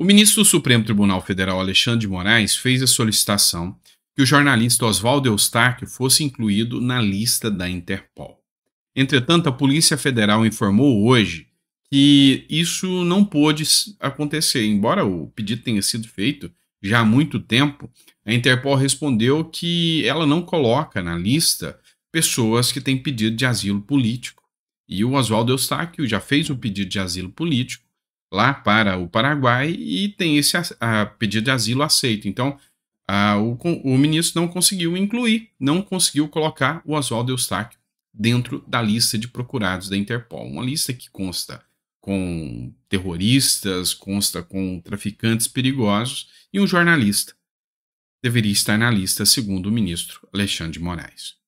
O ministro do Supremo Tribunal Federal Alexandre de Moraes fez a solicitação que o jornalista Oswaldo Eustáquio fosse incluído na lista da Interpol. Entretanto, a Polícia Federal informou hoje que isso não pôde acontecer. Embora o pedido tenha sido feito já há muito tempo, a Interpol respondeu que ela não coloca na lista pessoas que têm pedido de asilo político. E o Oswaldo Eustáquio já fez um pedido de asilo político lá para o Paraguai e tem esse a, a pedido de asilo aceito. Então, a, o, o, ministro não conseguiu incluir, não conseguiu colocar o Oswaldo Eustáquio dentro da lista de procurados da Interpol. Uma lista que consta com terroristas, consta com traficantes perigosos e um jornalista. Deveria estar na lista, segundo o ministro Alexandre de Moraes.